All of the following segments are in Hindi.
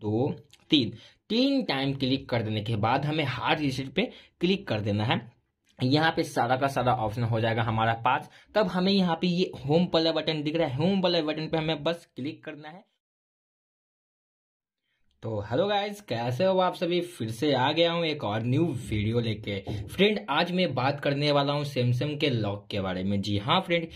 दो तीन तीन टाइम क्लिक कर देने के बाद हमें हार्ड रिसीट पे क्लिक कर देना है यहाँ पे सारा का सारा ऑप्शन हो जाएगा हमारा पास तब हमें यहाँ पे ये होम प्ले बटन दिख रहा है होम वाला बटन पे हमें बस क्लिक करना है तो हेलो गाइस कैसे हो आप सभी फिर से आ गया हूँ एक और न्यू वीडियो लेके फ्रेंड आज मैं बात करने वाला हूँ सैमसंग के लॉक के बारे में जी हाँ फ्रेंड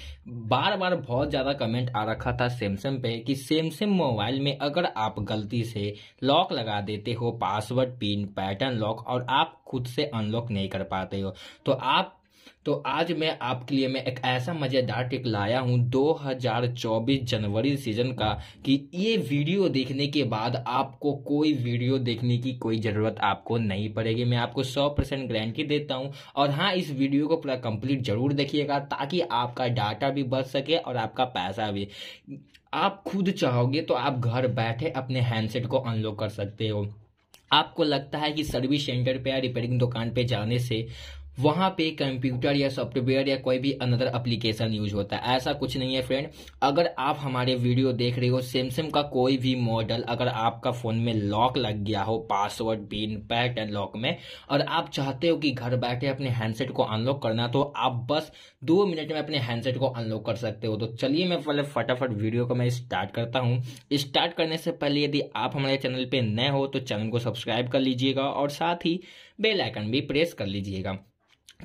बार बार बहुत ज़्यादा कमेंट आ रखा था सैमसंग पे कि सैमसंग मोबाइल में अगर आप गलती से लॉक लगा देते हो पासवर्ड पिन पैटर्न लॉक और आप खुद से अनलॉक नहीं कर पाते हो तो आप तो आज मैं आपके लिए मैं एक ऐसा मज़ेदार टिक लाया हूं 2024 जनवरी सीजन का कि ये वीडियो देखने के बाद आपको कोई वीडियो देखने की कोई ज़रूरत आपको नहीं पड़ेगी मैं आपको 100 परसेंट गारंटी देता हूँ और हाँ इस वीडियो को पूरा कंप्लीट जरूर देखिएगा ताकि आपका डाटा भी बच सके और आपका पैसा भी आप खुद चाहोगे तो आप घर बैठे अपने हैंडसेट को अनलॉक कर सकते हो आपको लगता है कि सर्विस सेंटर पे या रिपेयरिंग दुकान पे जाने से वहाँ पे कंप्यूटर या सॉफ्टवेयर या कोई भी अनदर एप्लीकेशन यूज होता है ऐसा कुछ नहीं है फ्रेंड अगर आप हमारे वीडियो देख रहे हो सैमसंग का कोई भी मॉडल अगर आपका फ़ोन में लॉक लग गया हो पासवर्ड पिन पैटर्न लॉक में और आप चाहते हो कि घर बैठे अपने हैंडसेट को अनलॉक करना तो आप बस दो मिनट में अपने हैंडसेट को अनलॉक कर सकते हो तो चलिए मैं पहले फटाफट वीडियो को मैं स्टार्ट करता हूँ स्टार्ट करने से पहले यदि आप हमारे चैनल पर नए हो तो चैनल को सब्सक्राइब कर लीजिएगा और साथ ही बेल आइकन भी प्रेस कर लीजिएगा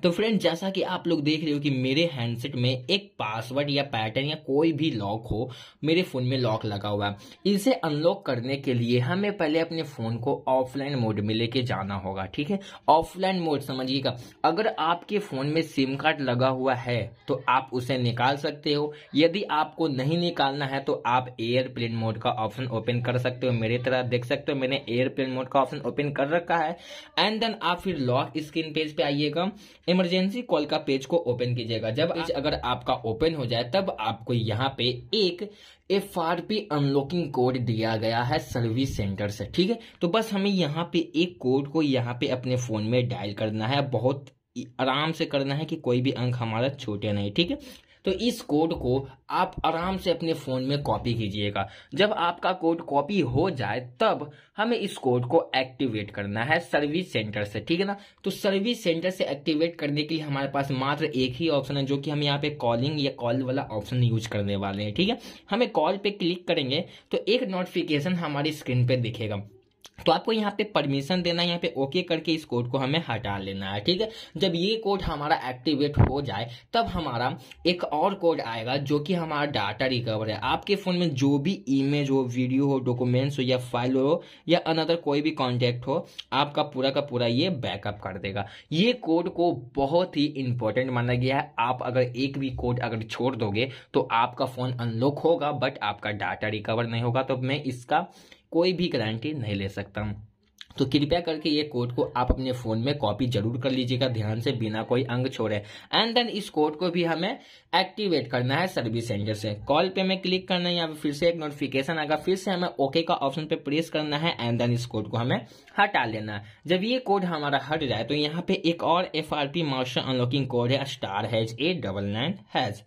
तो फ्रेंड जैसा कि आप लोग देख रहे हो कि मेरे हैंडसेट में एक पासवर्ड या पैटर्न या कोई भी लॉक हो मेरे फ़ोन में लॉक लगा हुआ है इसे अनलॉक करने के लिए हमें पहले अपने फ़ोन को ऑफलाइन मोड में लेके जाना होगा ठीक है ऑफलाइन मोड समझिएगा अगर आपके फ़ोन में सिम कार्ड लगा हुआ है तो आप उसे निकाल सकते हो यदि आपको नहीं निकालना है तो आप एयरप्लेन मोड का ऑप्शन ओपन कर सकते हो मेरे तरह देख सकते हो मैंने एयरप्लेन मोड का ऑप्शन ओपन कर रखा है एंड देन आप फिर लॉक स्क्रीन पेज पे आइएगा इमरजेंसी कॉल का पेज को ओपन कीजिएगा जब पेज अगर आपका ओपन हो जाए तब आपको यहाँ पे एक F R P unlocking code दिया गया है सर्विस सेंटर से ठीक है तो बस हमें यहाँ पे एक कोड को यहाँ पे अपने फोन में डायल करना है बहुत आराम से करना है कि कोई भी अंक हमारा छोटे नहीं ठीक है तो इस कोड को आप आराम से अपने फ़ोन में कॉपी कीजिएगा जब आपका कोड कॉपी हो जाए तब हमें इस कोड को एक्टिवेट करना है सर्विस सेंटर से ठीक है ना तो सर्विस सेंटर से एक्टिवेट करने के लिए हमारे पास मात्र एक ही ऑप्शन है जो कि हम यहाँ पे कॉलिंग या कॉल वाला ऑप्शन यूज करने वाले हैं ठीक है हमें कॉल पे क्लिक करेंगे तो एक नोटिफिकेशन हमारी स्क्रीन पे दिखेगा तो आपको यहाँ पे परमिशन देना है यहाँ पे ओके करके इस कोड को हमें हटा लेना है ठीक है जब ये कोड हमारा एक्टिवेट हो जाए तब हमारा एक और कोड आएगा जो कि हमारा डाटा रिकवर है आपके फोन में जो भी इमेज हो वीडियो हो डॉक्यूमेंट्स हो या फाइल हो या अनदर कोई भी कॉन्टेक्ट हो आपका पूरा का पूरा ये बैकअप कर देगा ये कोड को बहुत ही इंपॉर्टेंट माना गया है आप अगर एक भी कोड अगर छोड़ दोगे तो आपका फोन अनलॉक होगा बट आपका डाटा रिकवर नहीं होगा तो मैं इसका कोई भी गारंटी नहीं ले सकता हूँ तो कृपया करके ये कोड को आप अपने फोन में कॉपी जरूर कर लीजिएगा ध्यान से बिना कोई अंग छोड़े एंड देन इस कोड को भी हमें एक्टिवेट करना है सर्विस सेंटर से कॉल पे हमें क्लिक करना है या फिर से एक नोटिफिकेशन आएगा फिर से हमें ओके का ऑप्शन पे प्रेस करना है एंड देन इस कोड को हमें हटा लेना है जब ये कोड हमारा हट जाए तो यहाँ पे एक और एफ आर पी मार्शल अनलॉकिंग कोड है star hash eight double nine hash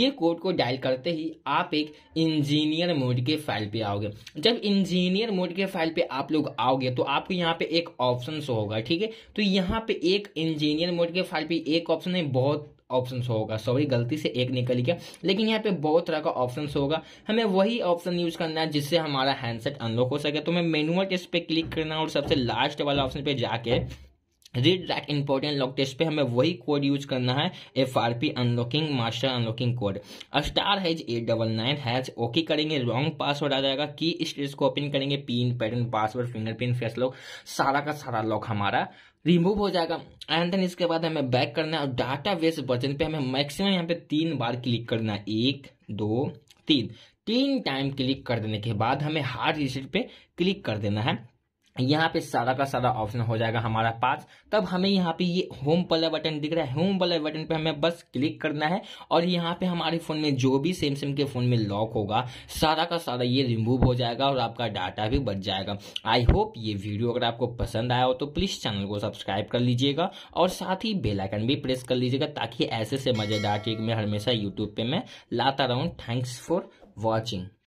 ये कोड को डायल करते ही आप एक इंजीनियर मोड के फाइल पे आओगे जब इंजीनियर मोड के फाइल पे आप लोग आओगे तो आप आपको यहाँ पे एक ऑप्शन शो होगा ठीक है तो यहाँ पे एक इंजीनियर मोड के फाइल पे एक ऑप्शन है बहुत ऑप्शन होगा सॉरी गलती से एक निकल गया लेकिन यहाँ पे बहुत तरह का ऑप्शन होगा हमें वही ऑप्शन यूज करना है जिससे हमारा हैंडसेट अनलॉक हो सके तो मैं मेनुअल टेस्ट पे क्लिक करना और सबसे लास्ट वाला ऑप्शन पे जाके read that important lock test पे हमें वही कोड यूज करना है F R P unlocking master unlocking code star hash eight double nine hash okay करेंगे रॉन्ग पासवर्ड आ जाएगा की स्टेज को ओपन करेंगे pin pattern password fingerprint face lock सारा का सारा लॉक हमारा रिमूव हो जाएगा एंड देन इसके बाद हमें बैक करना है और डाटा बेस बटन पे हमें मैक्सिमम यहाँ पे तीन बार क्लिक करना है एक दो तीन तीन टाइम क्लिक कर देने के बाद हमें हार्ड रिसेट पे क्लिक कर देना है यहाँ पे सारा का सारा ऑप्शन हो जाएगा हमारा पास तब हमें यहाँ पे ये होम वाला बटन दिख रहा है होम वाला बटन पे हमें बस क्लिक करना है और यहाँ पे हमारे फोन में जो भी सेम सेम के फोन में लॉक होगा सारा का सारा ये रिमूव हो जाएगा और आपका डाटा भी बच जाएगा आई होप ये वीडियो अगर आपको पसंद आया हो तो प्लीज चैनल को सब्सक्राइब कर लीजिएगा और साथ ही बेलाइकन भी प्रेस कर लीजिएगा ताकि ऐसे से मजेदार ट्रिक में हमेशा यूट्यूब पे मैं लाता रहूँ थैंक्स फॉर वॉचिंग